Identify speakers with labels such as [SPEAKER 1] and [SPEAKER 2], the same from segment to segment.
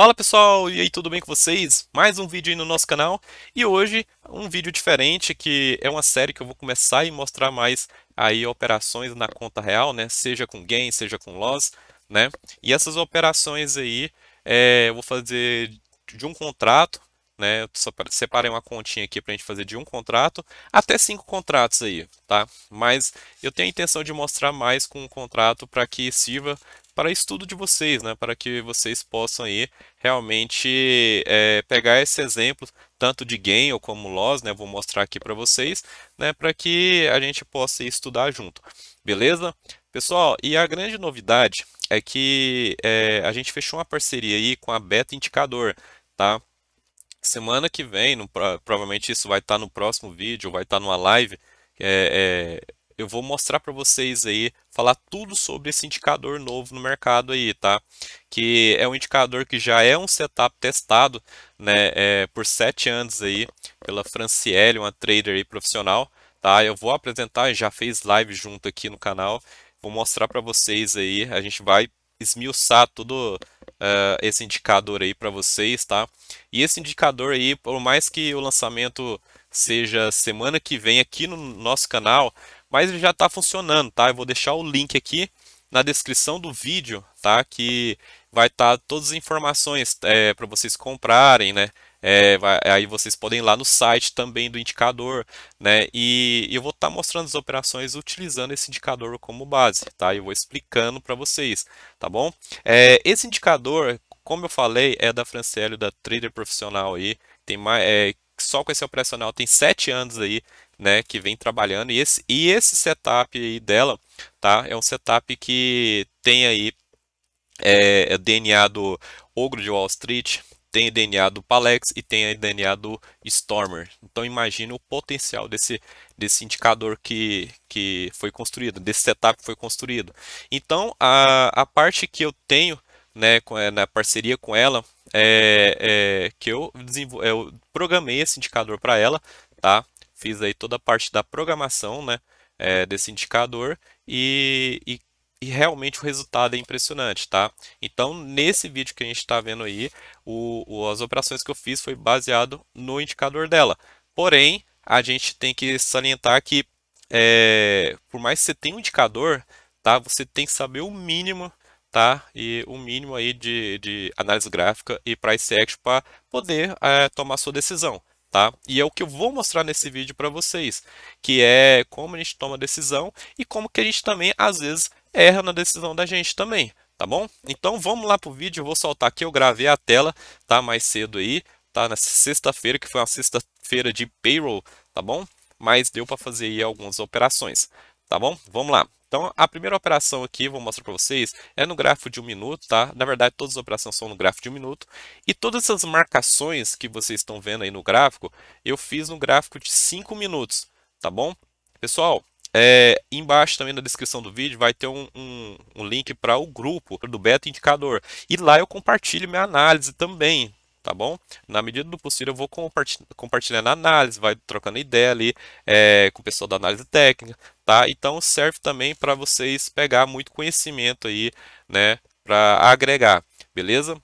[SPEAKER 1] Fala pessoal, e aí tudo bem com vocês? Mais um vídeo aí no nosso canal e hoje um vídeo diferente que é uma série que eu vou começar e mostrar mais aí operações na conta real, né? Seja com gain, seja com loss, né? E essas operações aí é, eu vou fazer de um contrato, né? Eu separei uma continha aqui para a gente fazer de um contrato até cinco contratos aí, tá? Mas eu tenho a intenção de mostrar mais com um contrato para que sirva para estudo de vocês, né? Para que vocês possam aí realmente é, pegar esse exemplo tanto de gain ou como loss, né? Vou mostrar aqui para vocês, né? Para que a gente possa estudar junto, beleza? Pessoal, e a grande novidade é que é, a gente fechou uma parceria aí com a Beta Indicador, tá? Semana que vem, no, provavelmente isso vai estar no próximo vídeo, vai estar numa live, é, é, eu vou mostrar para vocês aí, falar tudo sobre esse indicador novo no mercado aí, tá? Que é um indicador que já é um setup testado, né, é, por sete anos aí, pela Franciele, uma trader aí profissional, tá? Eu vou apresentar, já fez live junto aqui no canal, vou mostrar para vocês aí, a gente vai esmiuçar todo uh, é, esse indicador aí para vocês, tá? E esse indicador aí, por mais que o lançamento seja semana que vem aqui no nosso canal, mas ele já está funcionando, tá? Eu vou deixar o link aqui na descrição do vídeo, tá? Que vai estar tá todas as informações é, para vocês comprarem, né? É, vai, aí vocês podem ir lá no site também do indicador, né? E, e eu vou estar tá mostrando as operações utilizando esse indicador como base, tá? Eu vou explicando para vocês, tá bom? É, esse indicador, como eu falei, é da Francélio, da trader profissional aí, tem mais, é, só com esse operacional tem 7 anos aí né, que vem trabalhando e esse, e esse setup dela, tá, é um setup que tem aí é, é DNA do Ogro de Wall Street, tem DNA do Palex e tem DNA do Stormer. Então imagina o potencial desse, desse indicador que, que foi construído, desse setup que foi construído. Então a, a parte que eu tenho né, com, é, na parceria com ela é, é que eu, eu programei esse indicador para ela, tá? fiz aí toda a parte da programação né, é, desse indicador e, e, e, realmente o resultado é impressionante, tá? Então, nesse vídeo que a gente está vendo aí, o, o, as operações que eu fiz foi baseado no indicador dela. Porém, a gente tem que salientar que, é, por mais que você tenha um indicador, tá? Você tem que saber o mínimo tá? E o um mínimo aí de, de análise gráfica e price action para poder é, tomar sua decisão tá? E é o que eu vou mostrar nesse vídeo para vocês, que é como a gente toma decisão e como que a gente também, às vezes, erra na decisão da gente também, tá bom? Então vamos lá pro vídeo, eu vou soltar aqui, eu gravei a tela, tá? Mais cedo aí, tá? na sexta-feira, que foi uma sexta-feira de payroll, tá bom? Mas deu para fazer aí algumas operações, tá bom? Vamos lá. Então, a primeira operação aqui, vou mostrar para vocês, é no gráfico de um minuto, tá? Na verdade, todas as operações são no gráfico de um minuto. E todas essas marcações que vocês estão vendo aí no gráfico, eu fiz no gráfico de 5 minutos, tá bom? Pessoal, é, embaixo também na descrição do vídeo vai ter um, um, um link para o grupo do Beta Indicador. E lá eu compartilho minha análise também, tá bom? Na medida do possível, eu vou compartilhando a análise, vai trocando ideia ali é, com o pessoal da análise técnica, tá? Então serve também para vocês pegar muito conhecimento aí, né, para agregar, beleza?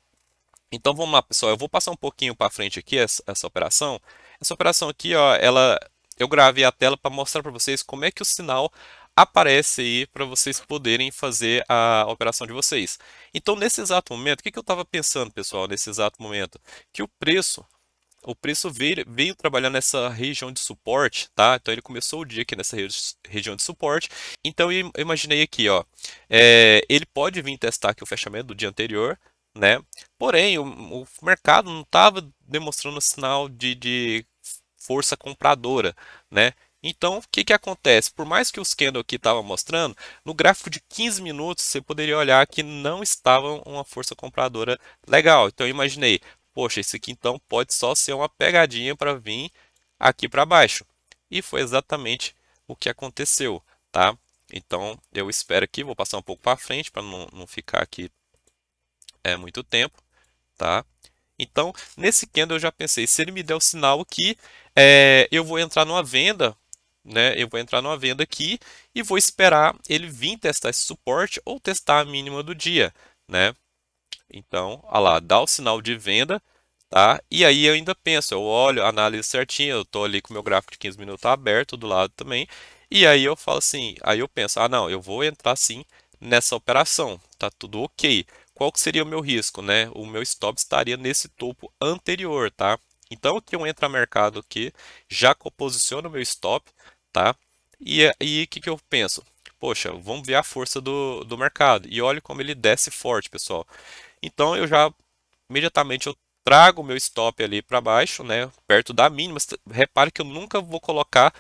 [SPEAKER 1] Então vamos lá, pessoal, eu vou passar um pouquinho para frente aqui essa, essa, operação. Essa operação aqui, ó, ela eu gravei a tela para mostrar para vocês como é que o sinal aparece aí para vocês poderem fazer a operação de vocês. Então, nesse exato momento, o que, que eu estava pensando, pessoal, nesse exato momento? Que o preço o preço veio, veio, trabalhar nessa região de suporte, tá? Então ele começou o dia aqui nessa re região de suporte. Então eu imaginei aqui, ó, é, ele pode vir testar aqui o fechamento do dia anterior, né? Porém, o, o mercado não estava demonstrando sinal de, de, força compradora, né? Então, o que, que acontece? Por mais que os candles aqui estava mostrando, no gráfico de 15 minutos, você poderia olhar que não estava uma força compradora legal. Então, eu imaginei, poxa, esse aqui então pode só ser uma pegadinha para vir aqui para baixo. E foi exatamente o que aconteceu, tá? Então, eu espero aqui, vou passar um pouco para frente para não, não ficar aqui é, muito tempo, tá? Então, nesse candle eu já pensei, se ele me der o sinal aqui, é, eu vou entrar numa venda, né? Eu vou entrar numa venda aqui e vou esperar ele vir testar esse suporte ou testar a mínima do dia, né? Então, olha lá, dá o sinal de venda, tá? E aí eu ainda penso, eu olho, analiso certinho, eu tô ali com o meu gráfico de 15 minutos aberto do lado também, e aí eu falo assim, aí eu penso, ah não, eu vou entrar sim nessa operação, tá tudo ok. Qual que seria o meu risco, né? O meu stop estaria nesse topo anterior, tá? Então aqui eu entro a mercado aqui, já posiciono o meu stop, tá? E aí o que, que eu penso? Poxa, vamos ver a força do, do mercado. E olha como ele desce forte, pessoal. Então eu já imediatamente eu trago o meu stop ali para baixo, né, perto da mínima. Repare que eu nunca vou colocar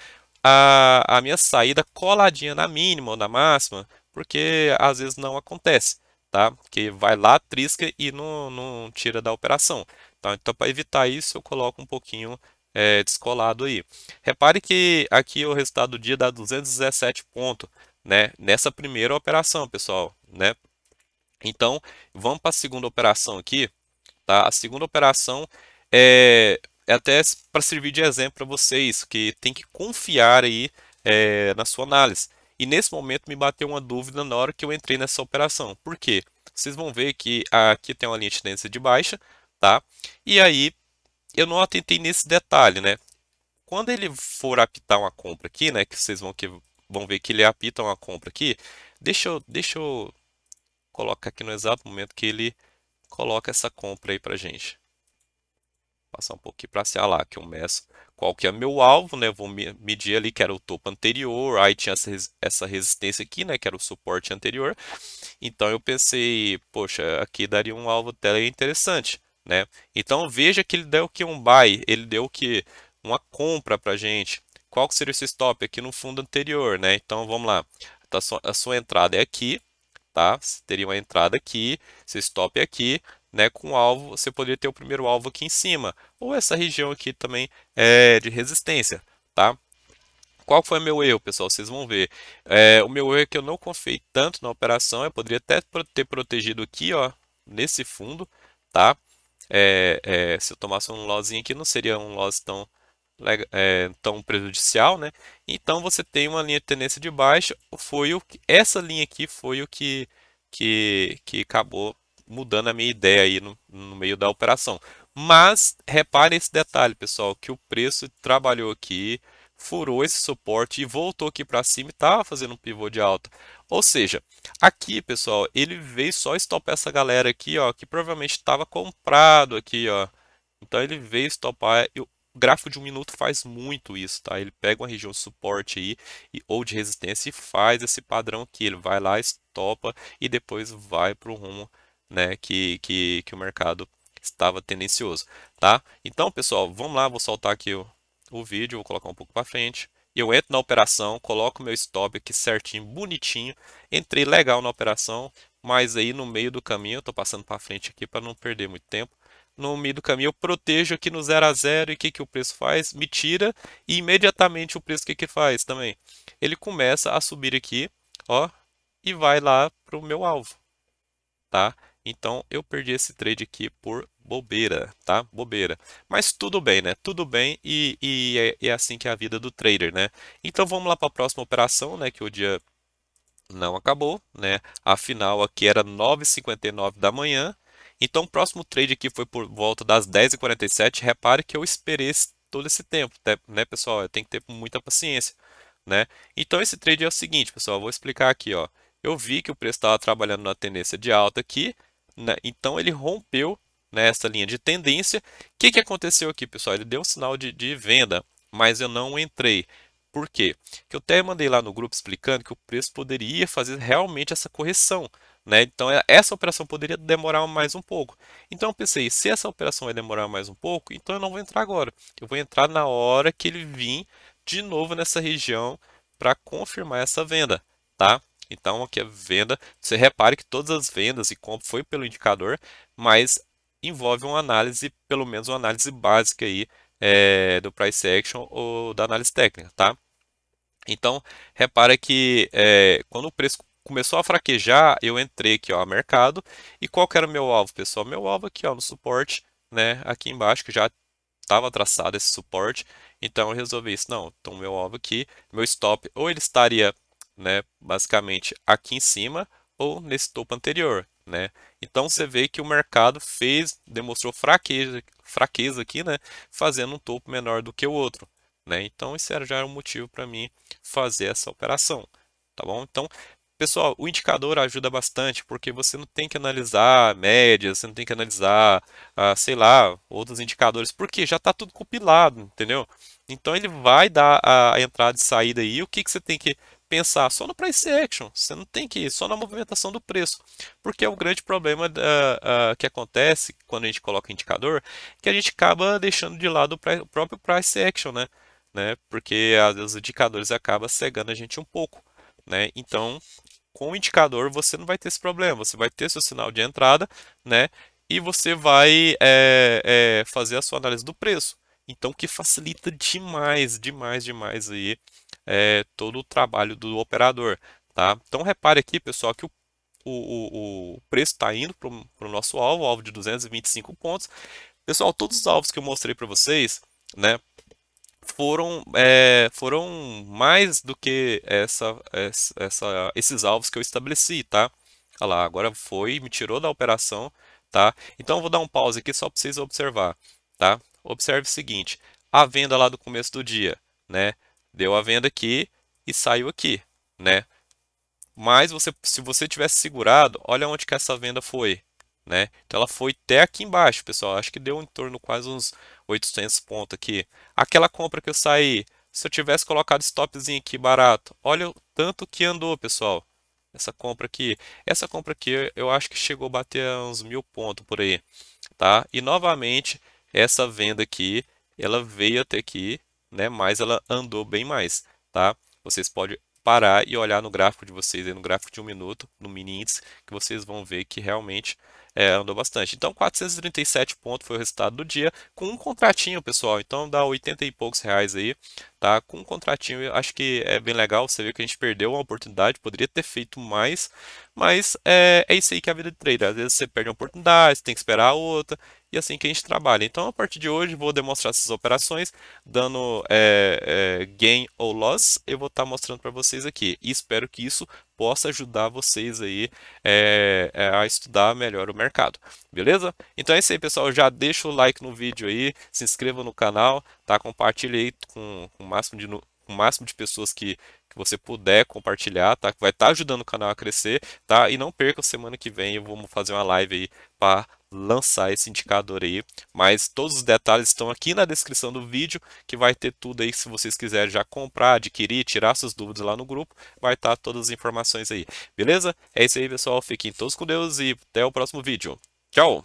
[SPEAKER 1] a, a minha saída coladinha na mínima ou na máxima, porque às vezes não acontece, tá? Que vai lá, trisca e não, não tira da operação. Tá? Então, para evitar isso, eu coloco um pouquinho é, descolado aí. Repare que aqui o resultado do dia dá 217 pontos, né? Nessa primeira operação, pessoal, né? Então, vamos para a segunda operação aqui. Tá? A segunda operação é, é até para servir de exemplo para vocês, que tem que confiar aí é, na sua análise. E nesse momento me bateu uma dúvida na hora que eu entrei nessa operação. Por quê? Vocês vão ver que aqui tem uma linha de tendência de baixa, tá? E aí eu não atentei nesse detalhe, né? Quando ele for apitar uma compra aqui, né, que vocês vão que vão ver que ele apita uma compra aqui, deixa eu, deixa eu coloca aqui no exato momento que ele coloca essa compra aí para gente. passar um pouquinho para se lá, que eu meço qual que é meu alvo, né? Vou medir ali que era o topo anterior, aí tinha essa resistência aqui, né? Que era o suporte anterior. Então eu pensei, poxa, aqui daria um alvo até interessante, né? Então veja que ele deu que um buy, ele deu que uma compra para gente. Qual que seria esse stop aqui no fundo anterior, né? Então vamos lá. Tá a sua entrada é aqui, tá? Você teria uma entrada aqui, esse stop é aqui, né, com o alvo, você poderia ter o primeiro alvo aqui em cima, ou essa região aqui também é de resistência, tá? Qual foi meu erro, pessoal? Vocês vão ver. É, o meu erro é que eu não confiei tanto na operação, eu poderia até ter protegido aqui, ó, nesse fundo, tá? É, é, se eu tomasse um lozinho aqui, não seria um loss tão é, tão prejudicial, né? Então você tem uma linha de tendência de baixa, foi o que, essa linha aqui foi o que, que, que acabou mudando a minha ideia aí no, no meio da operação. Mas repare esse detalhe, pessoal, que o preço trabalhou aqui, furou esse suporte e voltou aqui para cima e estava tá fazendo um pivô de alta. Ou seja, aqui, pessoal, ele veio só estopar essa galera aqui, ó, que provavelmente estava comprado aqui, ó. Então ele veio estopar o gráfico de um minuto faz muito isso, tá? Ele pega uma região de suporte aí e, ou de resistência e faz esse padrão aqui. Ele vai lá, estopa e depois vai para o rumo né, que, que, que o mercado estava tendencioso, tá? Então, pessoal, vamos lá, vou soltar aqui o, o vídeo, vou colocar um pouco para frente. Eu entro na operação, coloco meu stop aqui certinho, bonitinho. Entrei legal na operação, mas aí no meio do caminho, eu estou passando para frente aqui para não perder muito tempo no meio do caminho eu protejo aqui no 0 a 0 e o que, que o preço faz? Me tira e imediatamente o preço que, que faz também? Ele começa a subir aqui, ó, e vai lá para o meu alvo, tá? Então eu perdi esse trade aqui por bobeira, tá? Bobeira. Mas tudo bem, né? Tudo bem e, e é, é assim que é a vida do trader, né? Então vamos lá para a próxima operação, né? Que o dia não acabou, né? Afinal aqui era 9h59 da manhã, então, o próximo trade aqui foi por volta das 10h47. Repare que eu esperei todo esse tempo, tá, né, pessoal? Tem que ter muita paciência, né? Então, esse trade é o seguinte, pessoal. vou explicar aqui, ó. Eu vi que o preço estava trabalhando na tendência de alta aqui, né? Então, ele rompeu nessa linha de tendência. O que, que aconteceu aqui, pessoal? Ele deu um sinal de, de venda, mas eu não entrei. Por quê? Que eu até mandei lá no grupo explicando que o preço poderia fazer realmente essa correção. Né? Então, é, essa operação poderia demorar mais um pouco. Então, eu pensei, se essa operação vai demorar mais um pouco, então eu não vou entrar agora. Eu vou entrar na hora que ele vir de novo nessa região para confirmar essa venda. Tá? Então, aqui a venda, você repare que todas as vendas e compra foi pelo indicador, mas envolve uma análise, pelo menos uma análise básica aí, é, do price action ou da análise técnica, tá? Então, repara que é, quando o preço começou a fraquejar, eu entrei aqui, ó, mercado. E qual que era o meu alvo, pessoal? Meu alvo aqui, ó, no suporte, né, aqui embaixo, que já estava traçado esse suporte. Então eu resolvi isso, não, então meu alvo aqui, meu stop, ou ele estaria, né, basicamente aqui em cima, ou nesse topo anterior, né? Então você vê que o mercado fez, demonstrou fraqueza, fraqueza aqui, né, fazendo um topo menor do que o outro, né? Então isso já era um motivo para mim fazer essa operação, tá bom? Então Pessoal, o indicador ajuda bastante porque você não tem que analisar médias, você não tem que analisar, ah, sei lá, outros indicadores, porque já está tudo compilado, entendeu? Então ele vai dar a entrada e saída aí. O que, que você tem que pensar? Só no price action, você não tem que ir só na movimentação do preço, porque é o grande problema uh, uh, que acontece quando a gente coloca indicador, que a gente acaba deixando de lado o próprio price action, né? né? Porque às vezes os indicadores acabam cegando a gente um pouco. Né? Então, com o indicador você não vai ter esse problema, você vai ter seu sinal de entrada, né? E você vai é, é, fazer a sua análise do preço. Então, que facilita demais, demais, demais aí é, todo o trabalho do operador, tá? Então, repare aqui, pessoal, que o, o, o preço está indo para o nosso alvo, alvo de 225 pontos. Pessoal, todos os alvos que eu mostrei para vocês, né? foram, é, foram mais do que essa, essa, esses alvos que eu estabeleci, tá? Olha lá, agora foi, me tirou da operação, tá? Então, eu vou dar um pause aqui só para vocês observar, tá? Observe o seguinte, a venda lá do começo do dia, né? Deu a venda aqui e saiu aqui, né? Mas você, se você tivesse segurado, olha onde que essa venda foi, né? Então ela foi até aqui embaixo, pessoal. Acho que deu em torno quase uns 800 pontos aqui. Aquela compra que eu saí, se eu tivesse colocado stopzinho aqui barato, olha o tanto que andou, pessoal. Essa compra aqui, essa compra aqui eu acho que chegou a bater uns mil pontos por aí, tá? E novamente, essa venda aqui, ela veio até aqui, né? Mas ela andou bem mais, tá? Vocês podem parar e olhar no gráfico de vocês, aí no gráfico de um minuto, no mini índice, que vocês vão ver que realmente é, andou bastante. Então, 437 pontos foi o resultado do dia, com um contratinho, pessoal. Então, dá 80 e poucos reais aí, tá? Com um contratinho, acho que é bem legal. Você vê que a gente perdeu uma oportunidade, poderia ter feito mais, mas é, é isso aí que é a vida de trader. Às vezes você perde uma oportunidade, você tem que esperar a outra e assim que a gente trabalha. Então, a partir de hoje, vou demonstrar essas operações, dando é, é, gain ou loss, eu vou estar tá mostrando para vocês aqui. E espero que isso possa ajudar vocês aí é, é, a estudar melhor o mercado, beleza? Então é isso aí, pessoal. Já deixa o like no vídeo aí, se inscreva no canal, tá? Compartilhe aí com, com o máximo de o máximo de pessoas que, que você puder compartilhar, tá? Que vai estar tá ajudando o canal a crescer, tá? E não perca semana que vem, eu vou fazer uma live aí para lançar esse indicador aí, mas todos os detalhes estão aqui na descrição do vídeo, que vai ter tudo aí, se vocês quiserem já comprar, adquirir, tirar suas dúvidas lá no grupo, vai estar tá todas as informações aí, beleza? É isso aí pessoal, fiquem todos com Deus e até o próximo vídeo. Tchau!